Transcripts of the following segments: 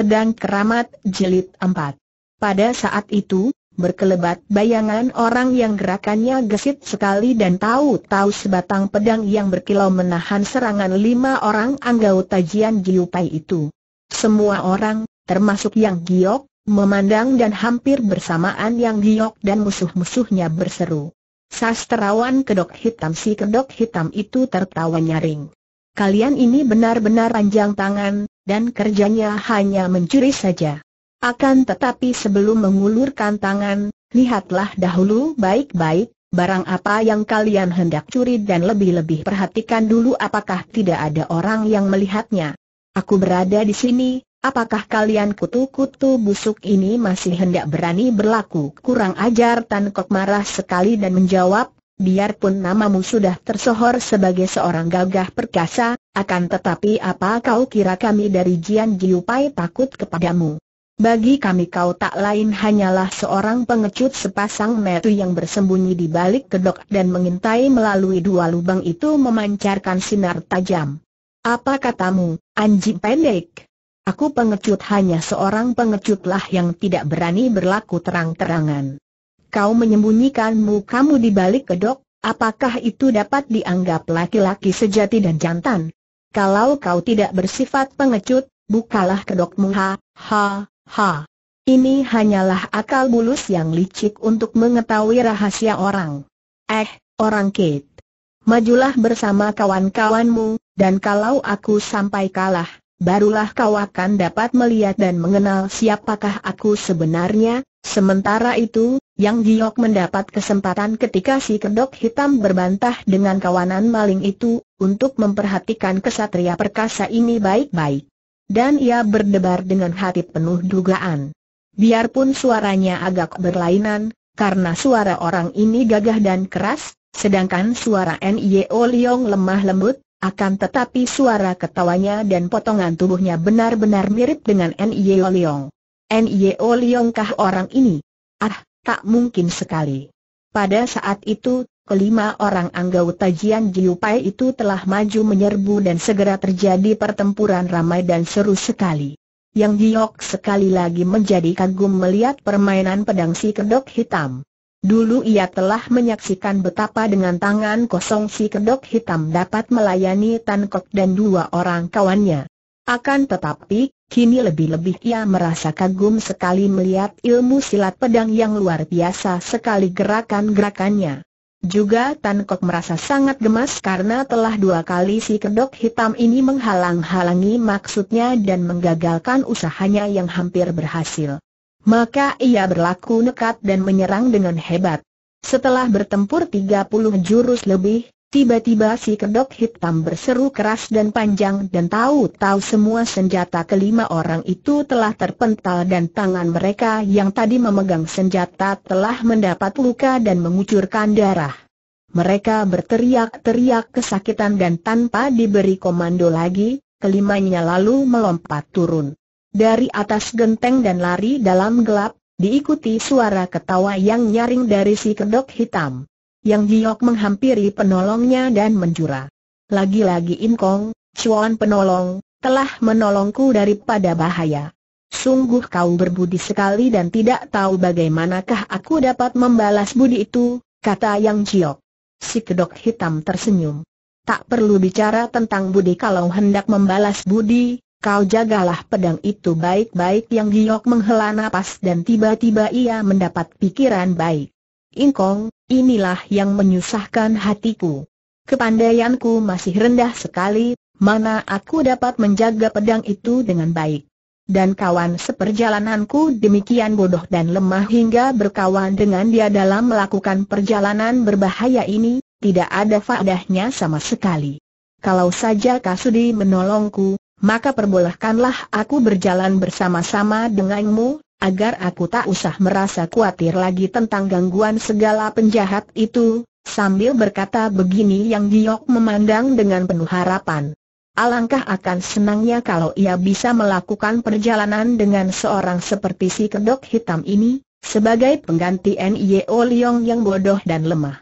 Pedang Keramat Jilid 4 Pada saat itu, berkelebat bayangan orang yang gerakannya gesit sekali dan tahu-tahu sebatang pedang yang berkilau menahan serangan lima orang anggota Jian Giupai itu. Semua orang, termasuk yang giok, memandang dan hampir bersamaan yang giok dan musuh-musuhnya berseru. Sastrawan kedok hitam si kedok hitam itu tertawa nyaring. Kalian ini benar-benar panjang tangan, dan kerjanya hanya mencuri saja. Akan tetapi sebelum mengulurkan tangan, lihatlah dahulu baik-baik, barang apa yang kalian hendak curi dan lebih-lebih perhatikan dulu apakah tidak ada orang yang melihatnya. Aku berada di sini, apakah kalian kutu-kutu busuk ini masih hendak berani berlaku kurang ajar Tan Kok marah sekali dan menjawab, biarpun namamu sudah tersohor sebagai seorang gagah perkasa, akan tetapi apa kau kira kami dari Jian Jiupai takut kepadamu? Bagi kami kau tak lain hanyalah seorang pengecut sepasang metu yang bersembunyi di balik kedok dan mengintai melalui dua lubang itu memancarkan sinar tajam. Apa katamu, anjing pendek? Aku pengecut hanya seorang pengecutlah yang tidak berani berlaku terang-terangan kau menyembunyikanmu kamu di balik kedok, apakah itu dapat dianggap laki-laki sejati dan jantan? Kalau kau tidak bersifat pengecut, bukalah kedokmu ha, ha, ha. Ini hanyalah akal bulus yang licik untuk mengetahui rahasia orang. Eh, orang Kate. Majulah bersama kawan-kawanmu, dan kalau aku sampai kalah, barulah kau akan dapat melihat dan mengenal siapakah aku sebenarnya. Sementara itu, yang Giok mendapat kesempatan ketika si kedok hitam berbantah dengan kawanan maling itu, untuk memperhatikan kesatria perkasa ini baik-baik. Dan ia berdebar dengan hati penuh dugaan. Biarpun suaranya agak berlainan, karena suara orang ini gagah dan keras, sedangkan suara N.I.O. Leong lemah lembut, akan tetapi suara ketawanya dan potongan tubuhnya benar-benar mirip dengan N.I.O. Leong. N.I.O. Leong kah orang ini? Ah, Tak mungkin sekali. Pada saat itu, kelima orang anggota Jian Jiupai itu telah maju menyerbu dan segera terjadi pertempuran ramai dan seru sekali. Yang Giok sekali lagi menjadi kagum melihat permainan pedang si kedok hitam. Dulu ia telah menyaksikan betapa dengan tangan kosong si kedok hitam dapat melayani Tan Kok dan dua orang kawannya. Akan tetapi, Kini lebih-lebih ia merasa kagum sekali melihat ilmu silat pedang yang luar biasa sekali gerakan-gerakannya. Juga Tan Kok merasa sangat gemas karena telah dua kali si kedok hitam ini menghalang-halangi maksudnya dan menggagalkan usahanya yang hampir berhasil. Maka ia berlaku nekat dan menyerang dengan hebat. Setelah bertempur 30 jurus lebih, Tiba-tiba si kedok hitam berseru keras dan panjang dan tahu-tahu semua senjata kelima orang itu telah terpental dan tangan mereka yang tadi memegang senjata telah mendapat luka dan mengucurkan darah. Mereka berteriak-teriak kesakitan dan tanpa diberi komando lagi, kelimanya lalu melompat turun. Dari atas genteng dan lari dalam gelap, diikuti suara ketawa yang nyaring dari si kedok hitam. Yang Giok menghampiri penolongnya dan menjura. Lagi-lagi In Kong, Chuan penolong, telah menolongku daripada bahaya. Sungguh kau berbudi sekali dan tidak tahu bagaimanakah aku dapat membalas budi itu, kata Yang Giok. Si kedok hitam tersenyum. Tak perlu bicara tentang budi kalau hendak membalas budi, kau jagalah pedang itu baik-baik Yang Giok menghela nafas dan tiba-tiba ia mendapat pikiran baik. Ingkong, Inilah yang menyusahkan hatiku. Kepandaianku masih rendah sekali, mana aku dapat menjaga pedang itu dengan baik. Dan kawan seperjalananku demikian bodoh dan lemah hingga berkawan dengan dia dalam melakukan perjalanan berbahaya ini, tidak ada faedahnya sama sekali. Kalau saja Kasudi menolongku, maka perbolehkanlah aku berjalan bersama-sama denganmu, agar aku tak usah merasa khawatir lagi tentang gangguan segala penjahat itu, sambil berkata begini yang giok memandang dengan penuh harapan. Alangkah akan senangnya kalau ia bisa melakukan perjalanan dengan seorang seperti si kedok hitam ini, sebagai pengganti N.I.O. Leong yang bodoh dan lemah.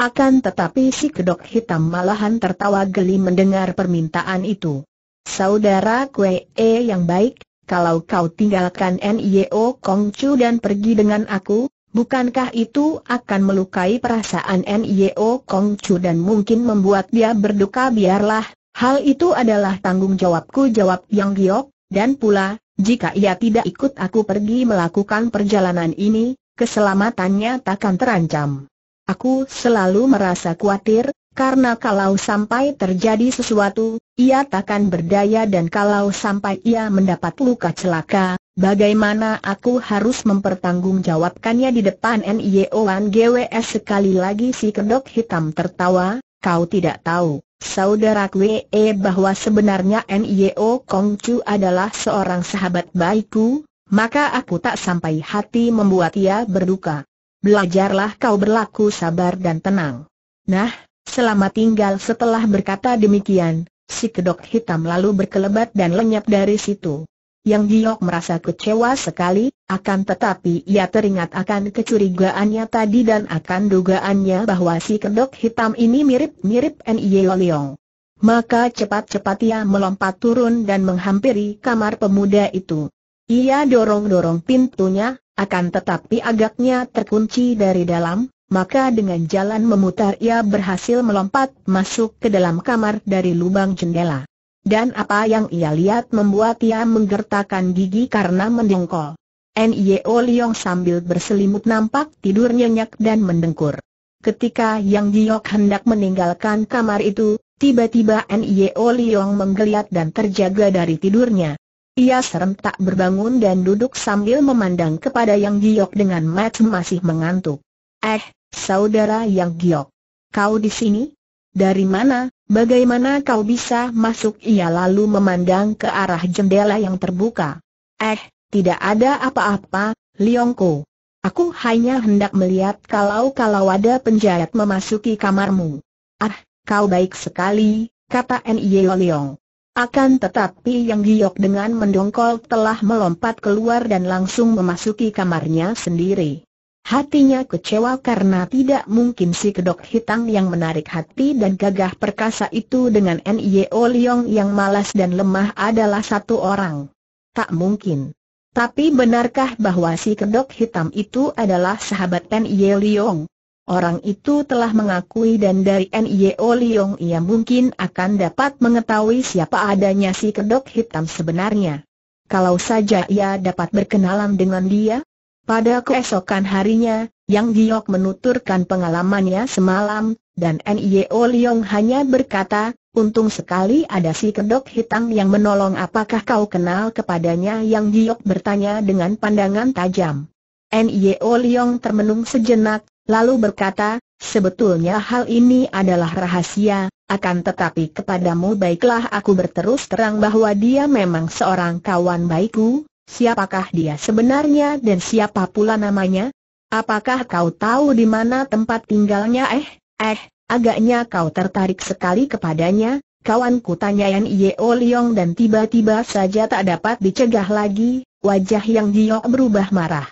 Akan tetapi si kedok hitam malahan tertawa geli mendengar permintaan itu. Saudara Kwee e yang baik, kalau kau tinggalkan Nio Kong Chu dan pergi dengan aku, bukankah itu akan melukai perasaan Nio Kong Chu dan mungkin membuat dia berduka biarlah, hal itu adalah tanggung jawabku jawab Yang Giok, dan pula, jika ia tidak ikut aku pergi melakukan perjalanan ini, keselamatannya takkan terancam. Aku selalu merasa khawatir, karena kalau sampai terjadi sesuatu, ia takkan berdaya dan kalau sampai ia mendapat luka celaka, bagaimana aku harus mempertanggungjawabkannya di depan NIOan GWS sekali lagi si kedok hitam tertawa, kau tidak tahu, saudara Kwe e, bahwa sebenarnya NIO Chu adalah seorang sahabat baikku, maka aku tak sampai hati membuat ia berduka. Belajarlah kau berlaku sabar dan tenang. Nah, Selamat tinggal setelah berkata demikian, si kedok hitam lalu berkelebat dan lenyap dari situ. Yang Giok merasa kecewa sekali, akan tetapi ia teringat akan kecurigaannya tadi dan akan dugaannya bahwa si kedok hitam ini mirip-mirip N.I.O. Leong. Maka cepat-cepat ia melompat turun dan menghampiri kamar pemuda itu. Ia dorong-dorong pintunya, akan tetapi agaknya terkunci dari dalam, maka dengan jalan memutar ia berhasil melompat masuk ke dalam kamar dari lubang jendela. Dan apa yang ia lihat membuat ia menggertakkan gigi karena mendengkol. N.I.O. Leong sambil berselimut nampak tidur nyenyak dan mendengkur. Ketika Yang Giok hendak meninggalkan kamar itu, tiba-tiba N.I.O. Leong menggeliat dan terjaga dari tidurnya. Ia serentak berbangun dan duduk sambil memandang kepada Yang Giok dengan mata masih mengantuk. Eh, Saudara Yang Giok. Kau di sini? Dari mana, bagaimana kau bisa masuk? Ia lalu memandang ke arah jendela yang terbuka. Eh, tidak ada apa-apa, Liongko. Aku hanya hendak melihat kalau-kalau ada penjahat memasuki kamarmu. Ah, kau baik sekali, kata Nyeo Leong. Akan tetapi Yang Giok dengan mendongkol telah melompat keluar dan langsung memasuki kamarnya sendiri. Hatinya kecewa karena tidak mungkin si kedok hitam yang menarik hati dan gagah perkasa itu dengan N.I.O. Leong yang malas dan lemah adalah satu orang. Tak mungkin. Tapi benarkah bahwa si kedok hitam itu adalah sahabat N.I.O. Leong? Orang itu telah mengakui dan dari N.I.O. Leong ia mungkin akan dapat mengetahui siapa adanya si kedok hitam sebenarnya. Kalau saja ia dapat berkenalan dengan dia, pada keesokan harinya, Yang Giok menuturkan pengalamannya semalam, dan N.I.O. Leong hanya berkata, untung sekali ada si kedok hitam yang menolong apakah kau kenal kepadanya Yang Giok bertanya dengan pandangan tajam. N.I.O. Leong termenung sejenak, lalu berkata, sebetulnya hal ini adalah rahasia, akan tetapi kepadamu baiklah aku berterus terang bahwa dia memang seorang kawan baikku, Siapakah dia sebenarnya dan siapa pula namanya? Apakah kau tahu di mana tempat tinggalnya eh? Eh, agaknya kau tertarik sekali kepadanya, kawanku tanya Yan Yeo Leong dan tiba-tiba saja tak dapat dicegah lagi, wajah Yang Giok berubah marah.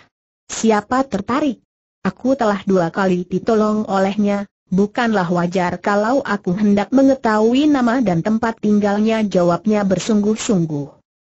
Siapa tertarik? Aku telah dua kali ditolong olehnya, bukanlah wajar kalau aku hendak mengetahui nama dan tempat tinggalnya jawabnya bersungguh-sungguh.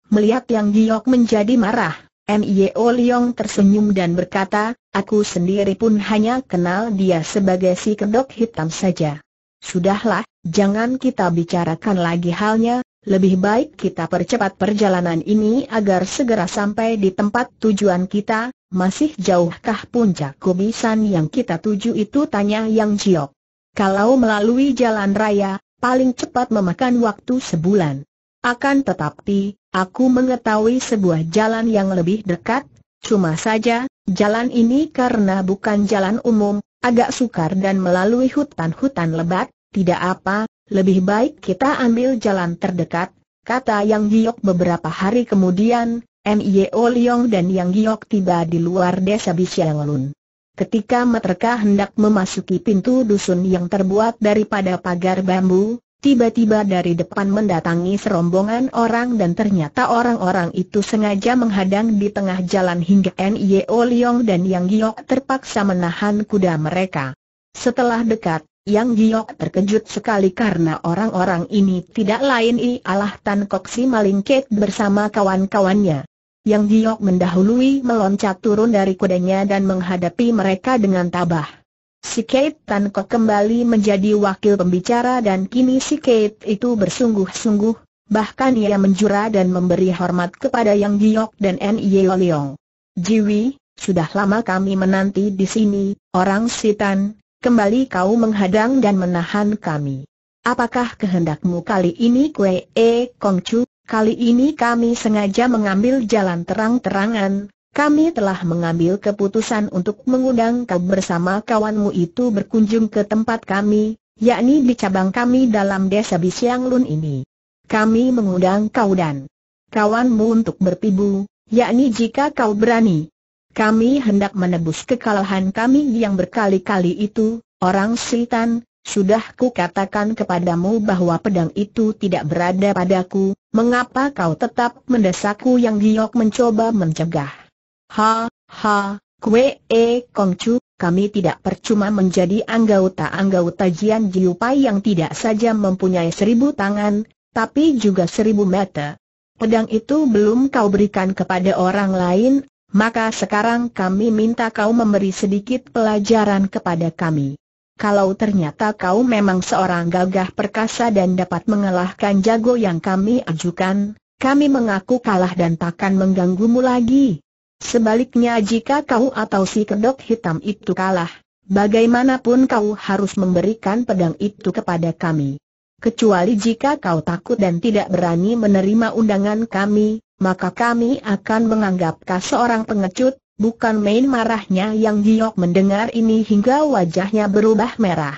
Melihat Yang Giok menjadi marah, Mio Leong tersenyum dan berkata, aku sendiri pun hanya kenal dia sebagai si kedok hitam saja. Sudahlah, jangan kita bicarakan lagi halnya, lebih baik kita percepat perjalanan ini agar segera sampai di tempat tujuan kita, masih jauhkah puncak kubisan yang kita tuju itu tanya Yang Giok. Kalau melalui jalan raya, paling cepat memakan waktu sebulan. Akan tetapi, aku mengetahui sebuah jalan yang lebih dekat, cuma saja, jalan ini karena bukan jalan umum, agak sukar dan melalui hutan-hutan lebat, tidak apa, lebih baik kita ambil jalan terdekat, kata Yang Giok beberapa hari kemudian, Mio Leong dan Yang Giok tiba di luar desa Bisianglun. Ketika mereka hendak memasuki pintu dusun yang terbuat daripada pagar bambu, Tiba-tiba dari depan mendatangi serombongan orang dan ternyata orang-orang itu sengaja menghadang di tengah jalan hingga N.Y.O. Leong dan Yang Giok terpaksa menahan kuda mereka. Setelah dekat, Yang Giok terkejut sekali karena orang-orang ini tidak lain ialah Tan Kok Si Malingket bersama kawan-kawannya. Yang Giok mendahului meloncat turun dari kudanya dan menghadapi mereka dengan tabah. Si Kate Tan Kok kembali menjadi wakil pembicara dan kini si Kate itu bersungguh-sungguh, bahkan ia menjura dan memberi hormat kepada Yang Giok dan N. Yeo Leong. Jiwi, sudah lama kami menanti di sini, orang Sitan, kembali kau menghadang dan menahan kami. Apakah kehendakmu kali ini Kwee e Kong Chu? kali ini kami sengaja mengambil jalan terang-terangan, kami telah mengambil keputusan untuk mengundang kau bersama kawanmu itu berkunjung ke tempat kami, yakni di cabang kami dalam desa Bisiang Lun ini. Kami mengundang kau dan kawanmu untuk berpibu, yakni jika kau berani. Kami hendak menebus kekalahan kami yang berkali-kali itu, orang Sultan, sudah ku katakan kepadamu bahwa pedang itu tidak berada padaku, mengapa kau tetap mendesakku yang giok mencoba mencegah? Ha, ha, Kue E Kongcu, kami tidak percuma menjadi anggota-anggota Jian Jiupai yang tidak saja mempunyai seribu tangan, tapi juga seribu mata. Pedang itu belum kau berikan kepada orang lain, maka sekarang kami minta kau memberi sedikit pelajaran kepada kami. Kalau ternyata kau memang seorang gagah perkasa dan dapat mengalahkan jago yang kami ajukan, kami mengaku kalah dan takkan mengganggumu lagi. Sebaliknya jika kau atau si kedok hitam itu kalah, bagaimanapun kau harus memberikan pedang itu kepada kami. Kecuali jika kau takut dan tidak berani menerima undangan kami, maka kami akan menganggap kau seorang pengecut, bukan main marahnya yang giok mendengar ini hingga wajahnya berubah merah.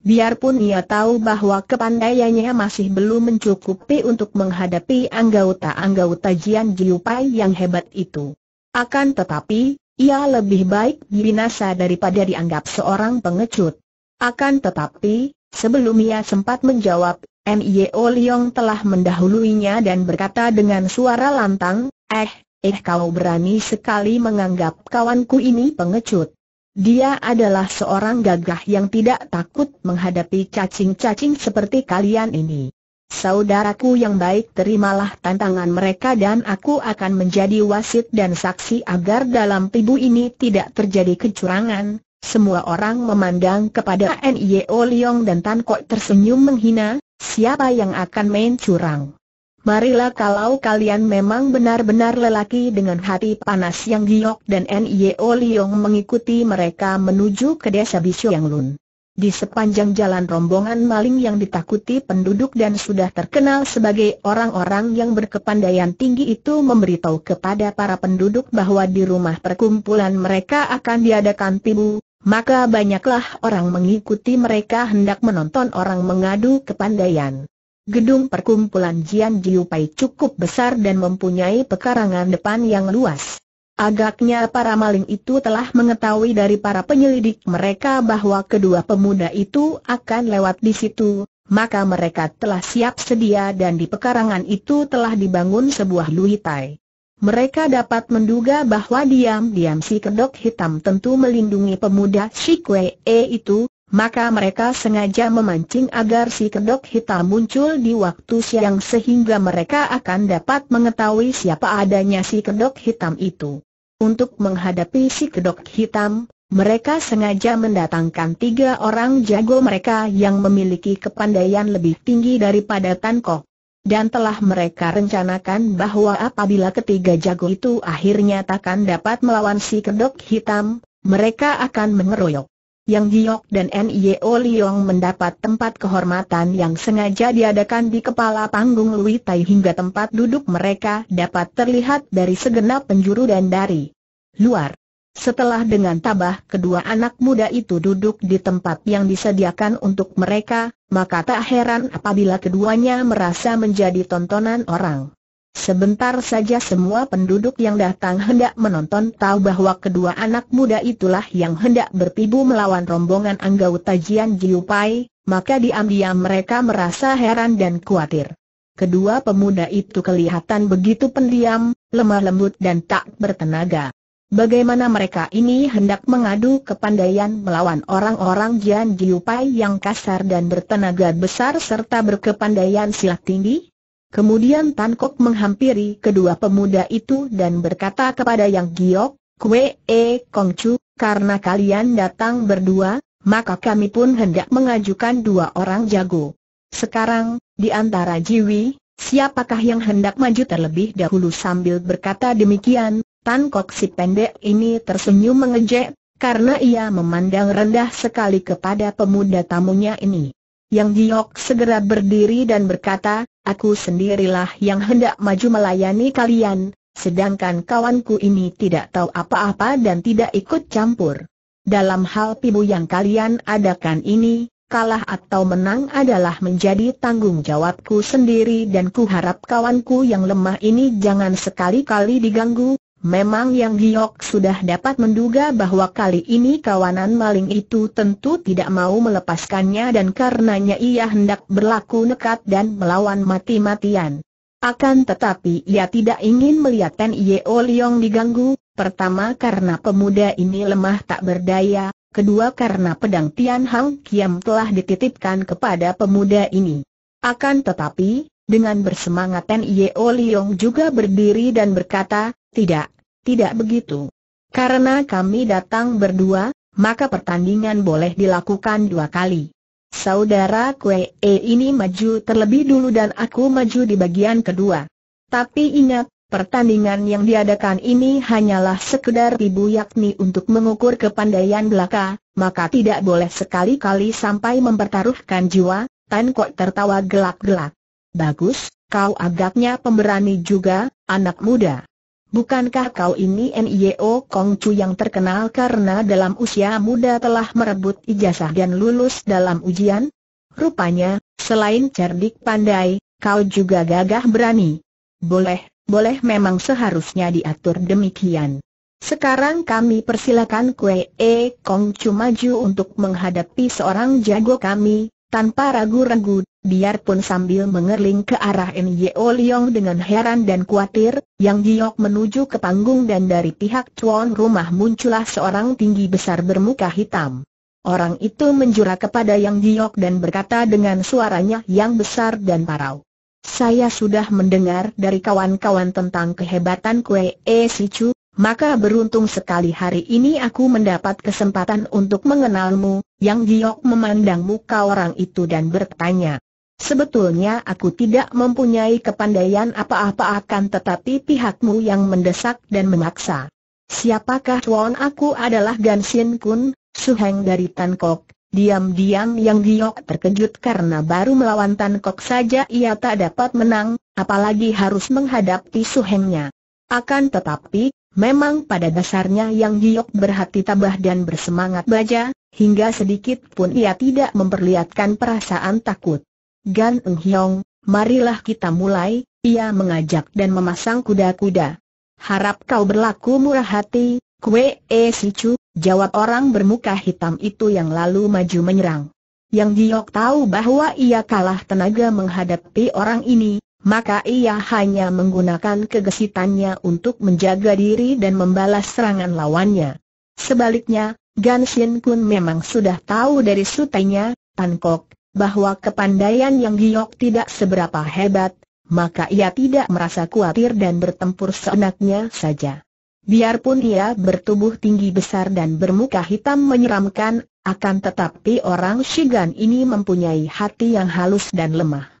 Biarpun ia tahu bahwa kepandaiannya masih belum mencukupi untuk menghadapi anggota-anggota Jian Jiupai yang hebat itu. Akan tetapi, ia lebih baik binasa daripada dianggap seorang pengecut. Akan tetapi, sebelum ia sempat menjawab, Mio Liong telah mendahuluinya dan berkata dengan suara lantang, Eh, eh kau berani sekali menganggap kawanku ini pengecut. Dia adalah seorang gagah yang tidak takut menghadapi cacing-cacing seperti kalian ini. Saudaraku yang baik terimalah tantangan mereka dan aku akan menjadi wasit dan saksi agar dalam pibu ini tidak terjadi kecurangan. Semua orang memandang kepada NIO Liong dan Tan Kok tersenyum menghina, siapa yang akan main curang? Marilah kalau kalian memang benar-benar lelaki dengan hati panas yang giok dan NIO Liong mengikuti mereka menuju ke desa Bisu Yang Lun. Di sepanjang jalan rombongan maling yang ditakuti penduduk dan sudah terkenal sebagai orang-orang yang berkepandaian tinggi itu memberitahu kepada para penduduk bahwa di rumah perkumpulan mereka akan diadakan tibu, maka banyaklah orang mengikuti mereka hendak menonton orang mengadu kepandaian. Gedung perkumpulan Jian Jiupai cukup besar dan mempunyai pekarangan depan yang luas. Agaknya para maling itu telah mengetahui dari para penyelidik mereka bahwa kedua pemuda itu akan lewat di situ, maka mereka telah siap sedia dan di pekarangan itu telah dibangun sebuah luitai. Mereka dapat menduga bahwa diam-diam si kedok hitam tentu melindungi pemuda si Kwe E itu, maka mereka sengaja memancing agar si kedok hitam muncul di waktu siang sehingga mereka akan dapat mengetahui siapa adanya si kedok hitam itu. Untuk menghadapi si kedok hitam, mereka sengaja mendatangkan tiga orang jago mereka yang memiliki kepandaian lebih tinggi daripada Tan Kok. Dan telah mereka rencanakan bahwa apabila ketiga jago itu akhirnya takkan dapat melawan si kedok hitam, mereka akan mengeroyok. Yang Giok dan Nio Liong mendapat tempat kehormatan yang sengaja diadakan di kepala panggung Lui Tai hingga tempat duduk mereka dapat terlihat dari segenap penjuru dan dari luar. Setelah dengan tabah kedua anak muda itu duduk di tempat yang disediakan untuk mereka, maka tak heran apabila keduanya merasa menjadi tontonan orang. Sebentar saja semua penduduk yang datang hendak menonton tahu bahwa kedua anak muda itulah yang hendak berpibu melawan rombongan anggota Jian Jiupai, maka diam-diam mereka merasa heran dan khawatir. Kedua pemuda itu kelihatan begitu pendiam, lemah lembut dan tak bertenaga. Bagaimana mereka ini hendak mengadu kepandaian melawan orang-orang Jian Jiupai yang kasar dan bertenaga besar serta berkepandaian silat tinggi? Kemudian Tan Kok menghampiri kedua pemuda itu dan berkata kepada Yang Giok, Kue E Kong Chu, karena kalian datang berdua, maka kami pun hendak mengajukan dua orang jago. Sekarang, di antara Jiwi, siapakah yang hendak maju terlebih dahulu sambil berkata demikian, Tan Kok si pendek ini tersenyum mengejek, karena ia memandang rendah sekali kepada pemuda tamunya ini. Yang Giok segera berdiri dan berkata, aku sendirilah yang hendak maju melayani kalian, sedangkan kawanku ini tidak tahu apa-apa dan tidak ikut campur. Dalam hal pibu yang kalian adakan ini, kalah atau menang adalah menjadi tanggung jawabku sendiri dan kuharap kawanku yang lemah ini jangan sekali-kali diganggu, Memang Yang Giok sudah dapat menduga bahwa kali ini kawanan maling itu tentu tidak mau melepaskannya dan karenanya ia hendak berlaku nekat dan melawan mati-matian. Akan tetapi ia tidak ingin melihatkan Yeo Yong diganggu, pertama karena pemuda ini lemah tak berdaya, kedua karena pedang Tian Hang Kiam telah dititipkan kepada pemuda ini. Akan tetapi, dengan bersemangat Ten Liong juga berdiri dan berkata, tidak, tidak begitu. Karena kami datang berdua, maka pertandingan boleh dilakukan dua kali. Saudara Kue e ini maju terlebih dulu dan aku maju di bagian kedua. Tapi ingat, pertandingan yang diadakan ini hanyalah sekedar ibu yakni untuk mengukur kepandaian belaka, maka tidak boleh sekali-kali sampai mempertaruhkan jiwa, Tan Kok tertawa gelak-gelak. Bagus, kau agaknya pemberani juga, anak muda. Bukankah kau ini NIO Kong Chu yang terkenal karena dalam usia muda telah merebut ijazah dan lulus dalam ujian? Rupanya, selain cerdik pandai, kau juga gagah berani. Boleh, boleh memang seharusnya diatur demikian. Sekarang kami persilakan Kue E Kong Chu maju untuk menghadapi seorang jago kami, tanpa ragu-ragu, biarpun sambil mengerling ke arah Nyo Liong dengan heran dan khawatir, Yang Giok menuju ke panggung dan dari pihak tuan rumah muncullah seorang tinggi besar bermuka hitam. Orang itu menjura kepada Yang Giok dan berkata dengan suaranya yang besar dan parau. Saya sudah mendengar dari kawan-kawan tentang kehebatan Kue E Sichu, maka beruntung sekali hari ini aku mendapat kesempatan untuk mengenalmu, yang giok memandang muka orang itu dan bertanya. Sebetulnya aku tidak mempunyai kepandaian apa-apa akan tetapi pihakmu yang mendesak dan memaksa. Siapakah tuan aku adalah Gansin Kun, Kun, suheng dari Tan Kok. Diam-diam Yang Giok terkejut karena baru melawan Tan Kok saja ia tak dapat menang, apalagi harus menghadapi suhengnya. Akan tetapi, Memang pada dasarnya Yang Giok berhati tabah dan bersemangat baja, hingga sedikit pun ia tidak memperlihatkan perasaan takut. Gan Eng Hiong, marilah kita mulai, ia mengajak dan memasang kuda-kuda. Harap kau berlaku murah hati, kue e si cu, jawab orang bermuka hitam itu yang lalu maju menyerang. Yang Giok tahu bahwa ia kalah tenaga menghadapi orang ini, maka ia hanya menggunakan kegesitannya untuk menjaga diri dan membalas serangan lawannya. Sebaliknya, Gan Xin Kun memang sudah tahu dari sutenya, Tan Kok, bahwa kepandaian Yang Giok tidak seberapa hebat, maka ia tidak merasa khawatir dan bertempur seenaknya saja. Biarpun ia bertubuh tinggi besar dan bermuka hitam menyeramkan, akan tetapi orang Shigan ini mempunyai hati yang halus dan lemah.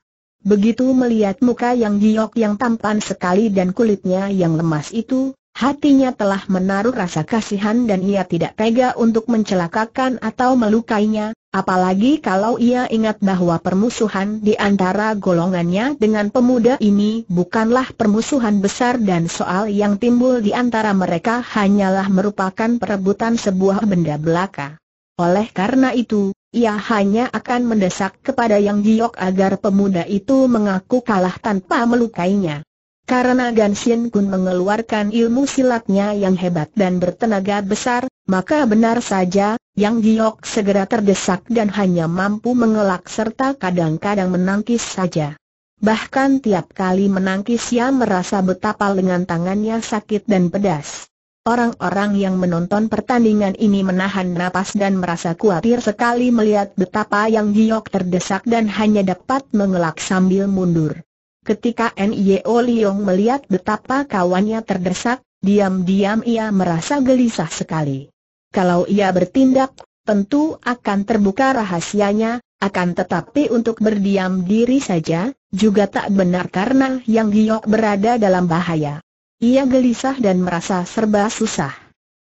Begitu melihat muka yang giok yang tampan sekali dan kulitnya yang lemas itu, hatinya telah menaruh rasa kasihan dan ia tidak tega untuk mencelakakan atau melukainya, apalagi kalau ia ingat bahwa permusuhan di antara golongannya dengan pemuda ini bukanlah permusuhan besar dan soal yang timbul di antara mereka hanyalah merupakan perebutan sebuah benda belaka. Oleh karena itu, ia hanya akan mendesak kepada Yang Giok agar pemuda itu mengaku kalah tanpa melukainya. Karena Gan Sin Kun mengeluarkan ilmu silatnya yang hebat dan bertenaga besar, maka benar saja, Yang Giok segera terdesak dan hanya mampu mengelak serta kadang-kadang menangkis saja. Bahkan tiap kali menangkis ia merasa betapa lengan tangannya sakit dan pedas. Orang-orang yang menonton pertandingan ini menahan napas dan merasa khawatir sekali melihat betapa yang giok terdesak dan hanya dapat mengelak sambil mundur. Ketika N.I.O. Liong melihat betapa kawannya terdesak, diam-diam ia merasa gelisah sekali. Kalau ia bertindak, tentu akan terbuka rahasianya, akan tetapi untuk berdiam diri saja, juga tak benar karena yang giok berada dalam bahaya. Ia gelisah dan merasa serba susah.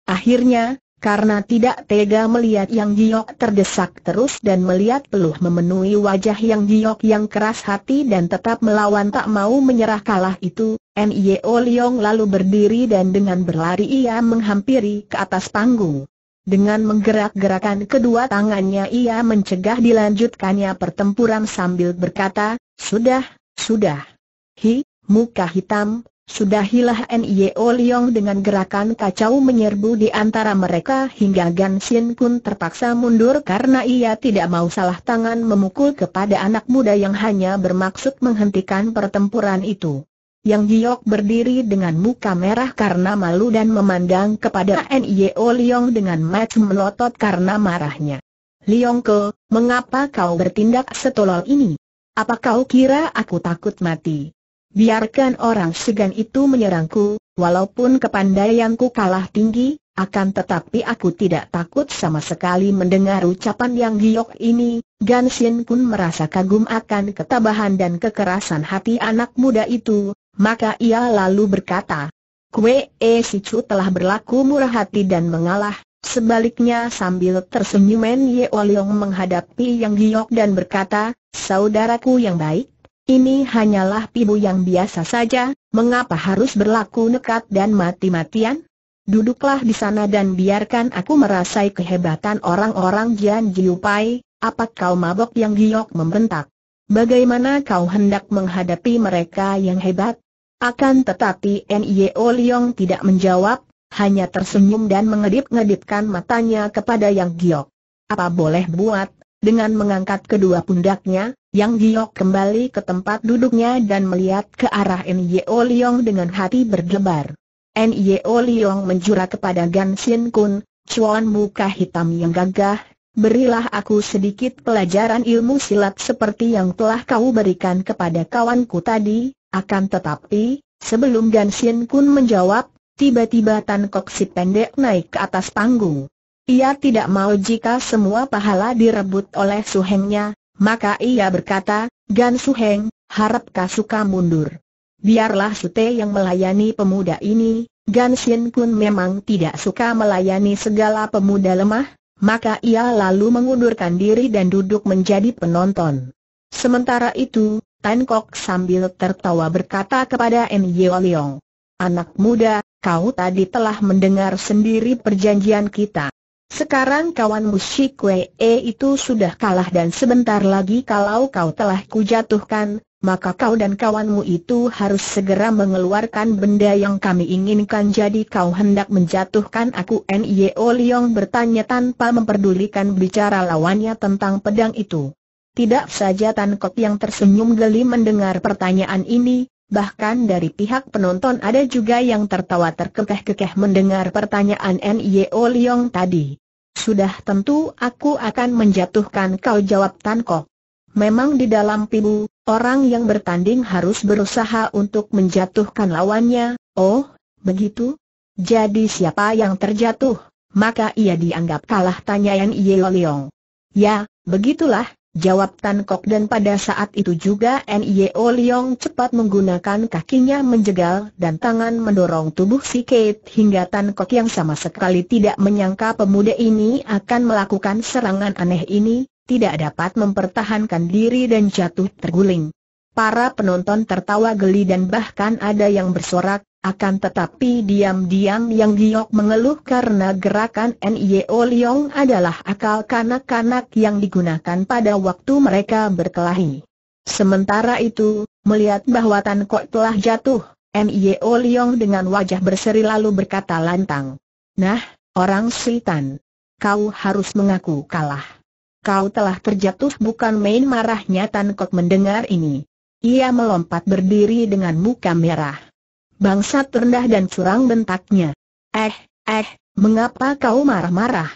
Akhirnya, karena tidak tega melihat Yang Giok terdesak terus dan melihat peluh memenuhi wajah Yang Giok yang keras hati dan tetap melawan tak mau menyerah kalah itu, Nio Leong lalu berdiri dan dengan berlari ia menghampiri ke atas panggung. Dengan menggerak-gerakan kedua tangannya ia mencegah dilanjutkannya pertempuran sambil berkata, Sudah, sudah. Hi, muka hitam, Sudahilah NIO e Liang dengan gerakan kacau menyerbu di antara mereka hingga Gan Xin pun terpaksa mundur karena ia tidak mau salah tangan memukul kepada anak muda yang hanya bermaksud menghentikan pertempuran itu. Yang Giok berdiri dengan muka merah karena malu dan memandang kepada NIO e Liang dengan mata melotot karena marahnya. Liang Ke, mengapa kau bertindak setolol ini? Apa kau kira aku takut mati? Biarkan orang segan itu menyerangku, walaupun kepandaianku kalah tinggi, akan tetapi aku tidak takut sama sekali mendengar ucapan yang giok ini, Gan pun merasa kagum akan ketabahan dan kekerasan hati anak muda itu, maka ia lalu berkata, Kue E Si telah berlaku murah hati dan mengalah, sebaliknya sambil tersenyum Ye Oliong menghadapi Yang Giok dan berkata, Saudaraku yang baik, ini hanyalah pibu yang biasa saja, mengapa harus berlaku nekat dan mati-matian? Duduklah di sana dan biarkan aku merasai kehebatan orang-orang Jian Jiupai, apa kau mabok yang giok membentak? Bagaimana kau hendak menghadapi mereka yang hebat? Akan tetapi N.I.O. Leong tidak menjawab, hanya tersenyum dan mengedip-ngedipkan matanya kepada Yang Giok. Apa boleh buat, dengan mengangkat kedua pundaknya, yang Giok kembali ke tempat duduknya dan melihat ke arah Nyo Liong dengan hati berdebar. Nyo Liong menjurah kepada Gan Sin Kun, cuan muka hitam yang gagah, berilah aku sedikit pelajaran ilmu silat seperti yang telah kau berikan kepada kawanku tadi, akan tetapi, sebelum Gan Sin Kun menjawab, tiba-tiba Tan Kok si pendek naik ke atas panggung. Ia tidak mau jika semua pahala direbut oleh suhengnya, maka ia berkata, Gan Heng, harapkah suka mundur? Biarlah Sute yang melayani pemuda ini, Gan Xian Kun memang tidak suka melayani segala pemuda lemah, maka ia lalu mengundurkan diri dan duduk menjadi penonton. Sementara itu, Tan Kok sambil tertawa berkata kepada N. Yeo Leong, Anak muda, kau tadi telah mendengar sendiri perjanjian kita. Sekarang kawanmu si WE eh, itu sudah kalah dan sebentar lagi kalau kau telah kujatuhkan, maka kau dan kawanmu itu harus segera mengeluarkan benda yang kami inginkan jadi kau hendak menjatuhkan aku O Liong bertanya tanpa memperdulikan bicara lawannya tentang pedang itu. Tidak saja Tan Kok yang tersenyum geli mendengar pertanyaan ini, bahkan dari pihak penonton ada juga yang tertawa terkekeh-kekeh mendengar pertanyaan O Liong tadi. Sudah tentu aku akan menjatuhkan kau jawab Tan Kok. Memang di dalam pibu, orang yang bertanding harus berusaha untuk menjatuhkan lawannya, oh, begitu? Jadi siapa yang terjatuh, maka ia dianggap kalah tanya Yan Ye Leong. Ya, begitulah, Jawab Tan Kok dan pada saat itu juga N.I.O. Leong cepat menggunakan kakinya menjegal dan tangan mendorong tubuh si Kate hingga Tan Kok yang sama sekali tidak menyangka pemuda ini akan melakukan serangan aneh ini, tidak dapat mempertahankan diri dan jatuh terguling. Para penonton tertawa geli dan bahkan ada yang bersorak, akan tetapi diam-diam Yang Giok mengeluh karena gerakan N.Y.O. Leong adalah akal kanak-kanak yang digunakan pada waktu mereka berkelahi. Sementara itu, melihat bahwa Tan Kok telah jatuh, N.Y.O. Leong dengan wajah berseri lalu berkata lantang. Nah, orang sultan, kau harus mengaku kalah. Kau telah terjatuh bukan main marahnya Tan Kok mendengar ini. Ia melompat berdiri dengan muka merah bangsa terendah dan curang bentaknya. Eh, eh, mengapa kau marah-marah?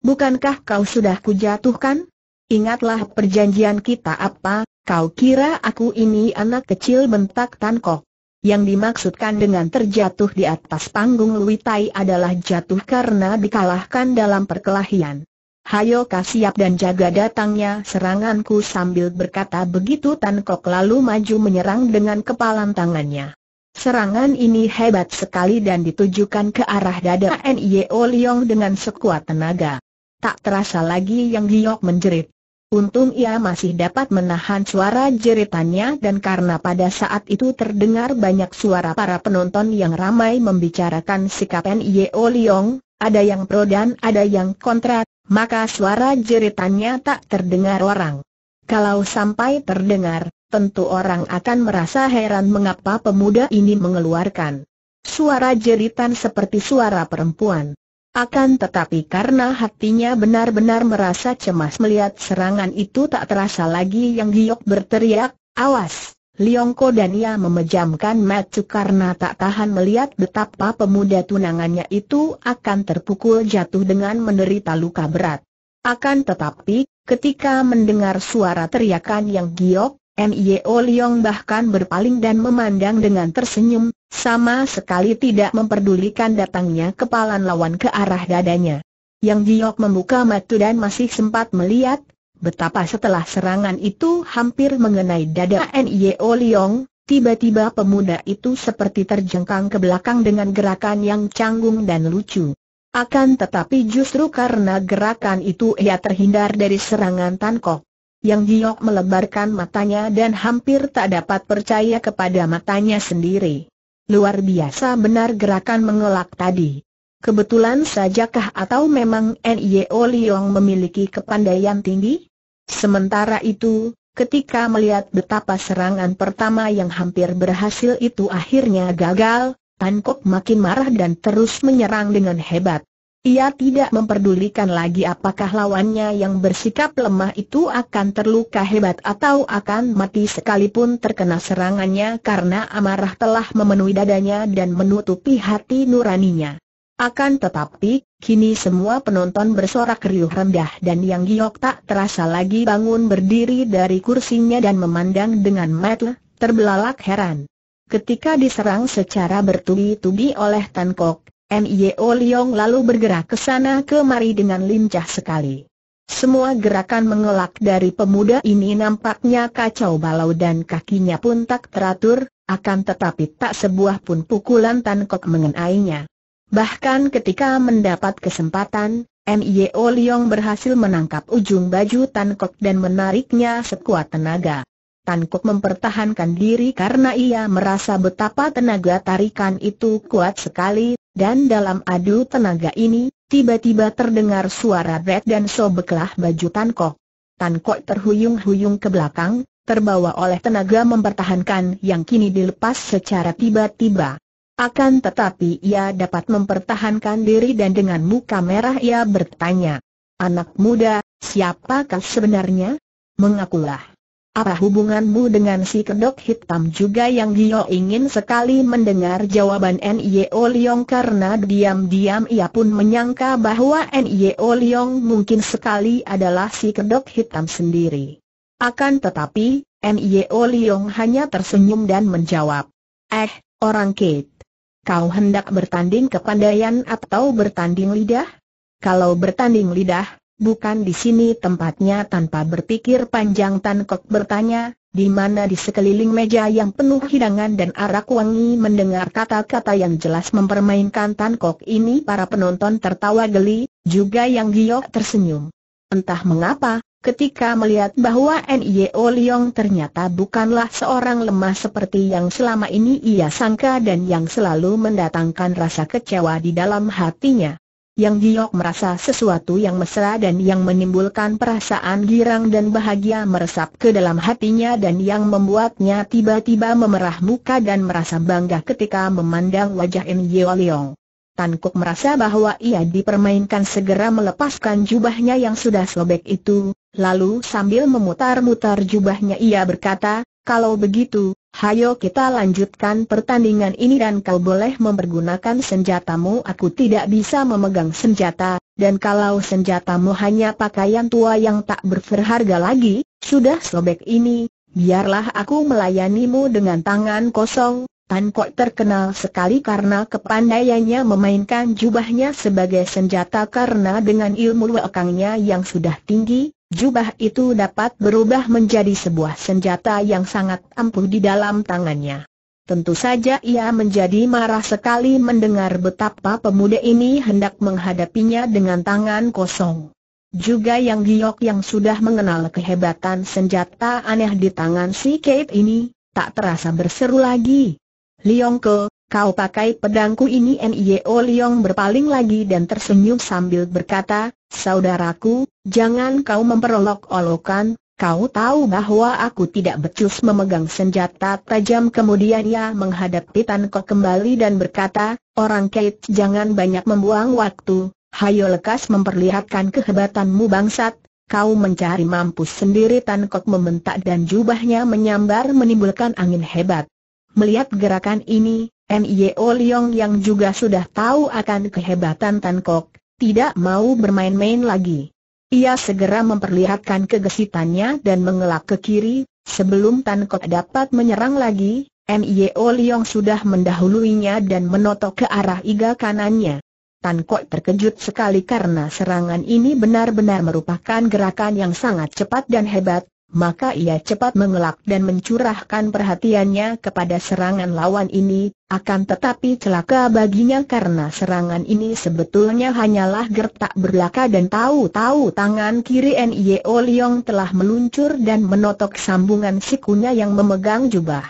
Bukankah kau sudah kujatuhkan? Ingatlah perjanjian kita apa, kau kira aku ini anak kecil bentak Tankok. Yang dimaksudkan dengan terjatuh di atas panggung Luitai adalah jatuh karena dikalahkan dalam perkelahian. Hayo siap dan jaga datangnya seranganku sambil berkata begitu Tan Kok lalu maju menyerang dengan kepalan tangannya. Serangan ini hebat sekali dan ditujukan ke arah dada Nio Liong dengan sekuat tenaga. Tak terasa lagi yang giok menjerit. Untung ia masih dapat menahan suara jeritannya dan karena pada saat itu terdengar banyak suara para penonton yang ramai membicarakan sikap Nio Liong, ada yang pro dan ada yang kontra, maka suara jeritannya tak terdengar orang. Kalau sampai terdengar, tentu orang akan merasa heran mengapa pemuda ini mengeluarkan suara jeritan seperti suara perempuan. Akan tetapi karena hatinya benar-benar merasa cemas melihat serangan itu tak terasa lagi yang giok berteriak, awas, Liongko dan ia memejamkan mata karena tak tahan melihat betapa pemuda tunangannya itu akan terpukul jatuh dengan menderita luka berat. Akan tetapi, ketika mendengar suara teriakan yang giok, MIO Liong bahkan berpaling dan memandang dengan tersenyum, sama sekali tidak memperdulikan datangnya kepalan lawan ke arah dadanya. Yang Jiok membuka mata dan masih sempat melihat, betapa setelah serangan itu hampir mengenai dada NIO Liong, tiba-tiba pemuda itu seperti terjengkang ke belakang dengan gerakan yang canggung dan lucu. Akan tetapi justru karena gerakan itu ia terhindar dari serangan Tan Kok. Yang Giok melebarkan matanya dan hampir tak dapat percaya kepada matanya sendiri. Luar biasa benar gerakan mengelak tadi. Kebetulan sajakah atau memang N.I.O. Liong memiliki kepandaian tinggi? Sementara itu, ketika melihat betapa serangan pertama yang hampir berhasil itu akhirnya gagal, Tan Kok makin marah dan terus menyerang dengan hebat. Ia tidak memperdulikan lagi apakah lawannya yang bersikap lemah itu akan terluka hebat atau akan mati sekalipun terkena serangannya karena amarah telah memenuhi dadanya dan menutupi hati nuraninya. Akan tetapi, kini semua penonton bersorak riuh rendah dan Yang Giok tak terasa lagi bangun berdiri dari kursinya dan memandang dengan mata terbelalak heran. Ketika diserang secara bertubi-tubi oleh Tan Kok, MIO Liong lalu bergerak ke sana kemari dengan lincah sekali. Semua gerakan mengelak dari pemuda ini nampaknya kacau balau dan kakinya pun tak teratur, akan tetapi tak sebuah pun pukulan Tankok mengenainya. Bahkan ketika mendapat kesempatan, MIO Liong berhasil menangkap ujung baju Tankok dan menariknya sekuat tenaga. Tankok mempertahankan diri karena ia merasa betapa tenaga tarikan itu kuat sekali, dan dalam adu tenaga ini, tiba-tiba terdengar suara red dan sobeklah baju Tan Kok. Tan Kok terhuyung-huyung ke belakang, terbawa oleh tenaga mempertahankan yang kini dilepas secara tiba-tiba. Akan tetapi ia dapat mempertahankan diri dan dengan muka merah ia bertanya. Anak muda, siapakah sebenarnya? Mengakulah. Apa hubunganmu dengan si kedok hitam juga yang Gio ingin sekali mendengar jawaban N.Y.O. Leong karena diam-diam ia pun menyangka bahwa N.Y.O. Leong mungkin sekali adalah si kedok hitam sendiri. Akan tetapi, N.Y.O. Leong hanya tersenyum dan menjawab, Eh, orang Kate, kau hendak bertanding kepandaian atau bertanding lidah? Kalau bertanding lidah, bukan di sini tempatnya tanpa berpikir panjang Tan Kok bertanya, di mana di sekeliling meja yang penuh hidangan dan arak wangi mendengar kata-kata yang jelas mempermainkan Tan Kok ini para penonton tertawa geli, juga yang giok tersenyum. Entah mengapa, ketika melihat bahwa N.I.O. Leong ternyata bukanlah seorang lemah seperti yang selama ini ia sangka dan yang selalu mendatangkan rasa kecewa di dalam hatinya. Yang Giok merasa sesuatu yang mesra dan yang menimbulkan perasaan girang dan bahagia meresap ke dalam hatinya dan yang membuatnya tiba-tiba memerah muka dan merasa bangga ketika memandang wajah Im Yeo Leong. Tan Kuk merasa bahwa ia dipermainkan segera melepaskan jubahnya yang sudah sobek itu, lalu sambil memutar-mutar jubahnya ia berkata, kalau begitu, Hayo kita lanjutkan pertandingan ini dan kau boleh mempergunakan senjatamu Aku tidak bisa memegang senjata, dan kalau senjatamu hanya pakaian tua yang tak berharga lagi, sudah sobek ini Biarlah aku melayanimu dengan tangan kosong Tan Kok terkenal sekali karena kepandaiannya memainkan jubahnya sebagai senjata karena dengan ilmu wakangnya yang sudah tinggi, Jubah itu dapat berubah menjadi sebuah senjata yang sangat ampuh di dalam tangannya. Tentu saja ia menjadi marah sekali mendengar betapa pemuda ini hendak menghadapinya dengan tangan kosong. Juga yang giok yang sudah mengenal kehebatan senjata aneh di tangan si Kate ini, tak terasa berseru lagi. Liongko, Kau pakai pedangku ini Nio Liong berpaling lagi dan tersenyum sambil berkata, Saudaraku, jangan kau memperolok-olokan, kau tahu bahwa aku tidak becus memegang senjata tajam Kemudian ia menghadapi Tan Kok kembali dan berkata, Orang Kate jangan banyak membuang waktu, hayo lekas memperlihatkan kehebatanmu bangsat, Kau mencari mampus sendiri Tan Kok membentak dan jubahnya menyambar menimbulkan angin hebat. Melihat gerakan ini, Mio Liong yang juga sudah tahu akan kehebatan Tan Kok, tidak mau bermain-main lagi. Ia segera memperlihatkan kegesitannya dan mengelak ke kiri, sebelum Tan Kok dapat menyerang lagi, Mio Liong sudah mendahuluinya dan menotok ke arah iga kanannya. Tan Kok terkejut sekali karena serangan ini benar-benar merupakan gerakan yang sangat cepat dan hebat, maka ia cepat mengelak dan mencurahkan perhatiannya kepada serangan lawan ini, akan tetapi celaka baginya karena serangan ini sebetulnya hanyalah gertak berlaka dan tahu-tahu tangan kiri N.I.O. E Leong telah meluncur dan menotok sambungan sikunya yang memegang jubah.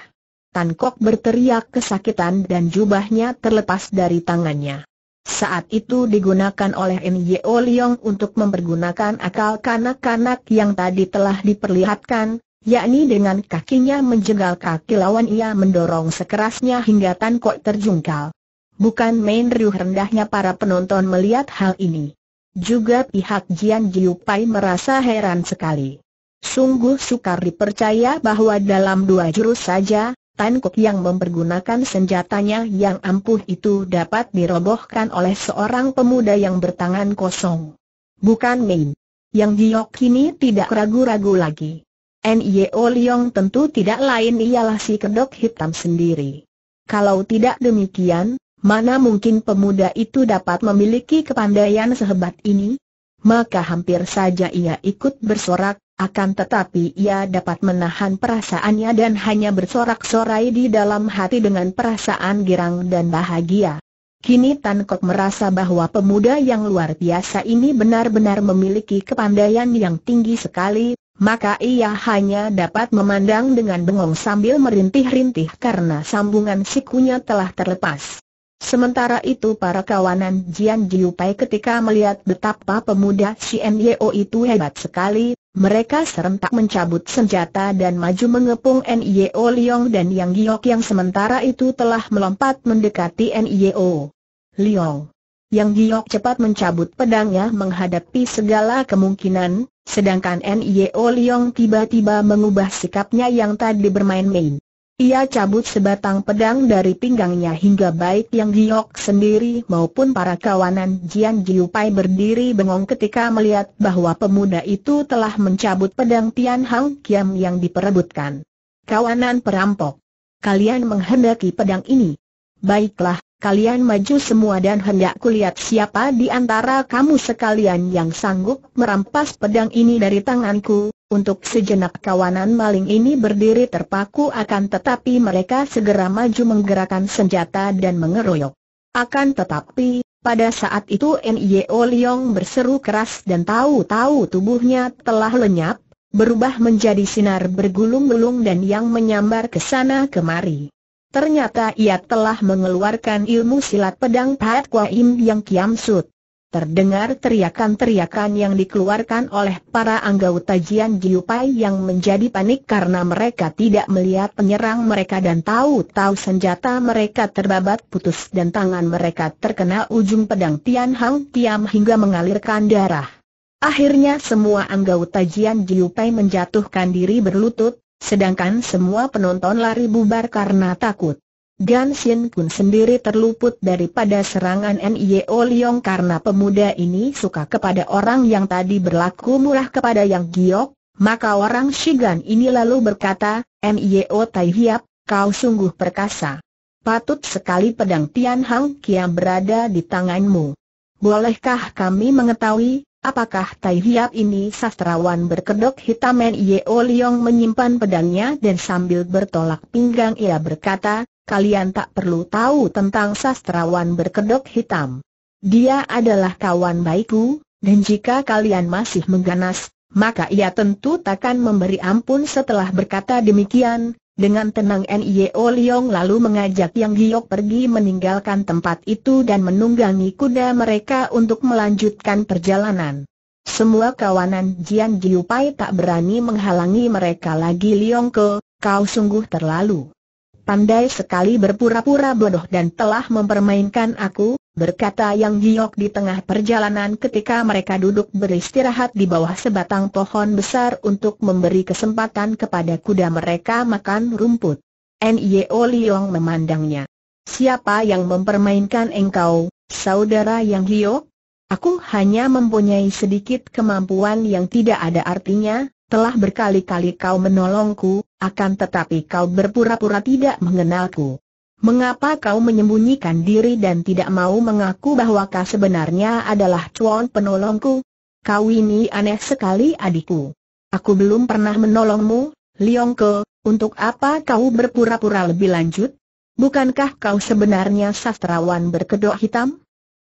Tan Kok berteriak kesakitan dan jubahnya terlepas dari tangannya. Saat itu digunakan oleh Nyo Leong untuk mempergunakan akal kanak-kanak yang tadi telah diperlihatkan, yakni dengan kakinya menjegal kaki lawan ia mendorong sekerasnya hingga Tan Kok terjungkal. Bukan main riuh rendahnya para penonton melihat hal ini. Juga pihak Jian Jiupai merasa heran sekali. Sungguh sukar dipercaya bahwa dalam dua jurus saja, Tan Kok yang mempergunakan senjatanya yang ampuh itu dapat dirobohkan oleh seorang pemuda yang bertangan kosong. Bukan main. Yang Giok kini tidak ragu-ragu lagi. N.Y.O. Leong tentu tidak lain ialah si kedok hitam sendiri. Kalau tidak demikian, mana mungkin pemuda itu dapat memiliki kepandaian sehebat ini? Maka hampir saja ia ikut bersorak, akan tetapi ia dapat menahan perasaannya dan hanya bersorak-sorai di dalam hati dengan perasaan girang dan bahagia. Kini Tan Kok merasa bahwa pemuda yang luar biasa ini benar-benar memiliki kepandaian yang tinggi sekali, maka ia hanya dapat memandang dengan bengong sambil merintih-rintih karena sambungan sikunya telah terlepas. Sementara itu para kawanan Jian Jiupai ketika melihat betapa pemuda Sien Yeo itu hebat sekali, mereka serentak mencabut senjata dan maju mengepung Nio Liong dan Yang Giok yang sementara itu telah melompat mendekati Nio Liong. Yang Giok cepat mencabut pedangnya menghadapi segala kemungkinan, sedangkan Nio Liong tiba-tiba mengubah sikapnya yang tadi bermain-main. Ia cabut sebatang pedang dari pinggangnya hingga baik yang Giok sendiri maupun para kawanan Jian Giupai berdiri bengong ketika melihat bahwa pemuda itu telah mencabut pedang Tian Hang Kiam yang diperebutkan. Kawanan perampok, kalian menghendaki pedang ini. Baiklah, kalian maju semua dan hendak kulihat siapa di antara kamu sekalian yang sanggup merampas pedang ini dari tanganku. Untuk sejenak kawanan maling ini berdiri terpaku akan tetapi mereka segera maju menggerakkan senjata dan mengeroyok. Akan tetapi, pada saat itu N.I.O. Leong berseru keras dan tahu-tahu tubuhnya telah lenyap, berubah menjadi sinar bergulung-gulung dan yang menyambar ke sana kemari. Ternyata ia telah mengeluarkan ilmu silat pedang Pat Im yang Kiam Sut. Terdengar teriakan-teriakan yang dikeluarkan oleh para anggota Jian jiupai yang menjadi panik karena mereka tidak melihat penyerang mereka dan tahu-tahu senjata mereka terbabat putus dan tangan mereka terkena ujung pedang Tian Hang Tiam hingga mengalirkan darah. Akhirnya semua anggota Jian jiupai menjatuhkan diri berlutut, Sedangkan semua penonton lari bubar karena takut. Gan Xin pun sendiri terluput daripada serangan Nio Liong karena pemuda ini suka kepada orang yang tadi berlaku murah kepada yang giok, maka orang Shigan ini lalu berkata, Nio Tai Hiap, kau sungguh perkasa. Patut sekali pedang Tian Hang Kiam berada di tanganmu. Bolehkah kami mengetahui, Apakah Tai Hiap ini sastrawan berkedok hitam Yeo Leong menyimpan pedangnya dan sambil bertolak pinggang ia berkata, kalian tak perlu tahu tentang sastrawan berkedok hitam. Dia adalah kawan baikku, dan jika kalian masih mengganas, maka ia tentu takkan memberi ampun setelah berkata demikian, dengan tenang Nio Liong lalu mengajak Yang Giok pergi meninggalkan tempat itu dan menunggangi kuda mereka untuk melanjutkan perjalanan. Semua kawanan Jian Giupai tak berani menghalangi mereka lagi Liong Ke, kau sungguh terlalu. Pandai sekali berpura-pura bodoh dan telah mempermainkan aku, berkata Yang Giok di tengah perjalanan ketika mereka duduk beristirahat di bawah sebatang pohon besar untuk memberi kesempatan kepada kuda mereka makan rumput. N.I.O. Liong memandangnya. Siapa yang mempermainkan engkau, saudara Yang Giok? Aku hanya mempunyai sedikit kemampuan yang tidak ada artinya, telah berkali-kali kau menolongku, akan tetapi kau berpura-pura tidak mengenalku. Mengapa kau menyembunyikan diri dan tidak mau mengaku bahwa kau sebenarnya adalah cuan penolongku? Kau ini aneh sekali adikku. Aku belum pernah menolongmu, Ke, untuk apa kau berpura-pura lebih lanjut? Bukankah kau sebenarnya sastrawan berkedok hitam?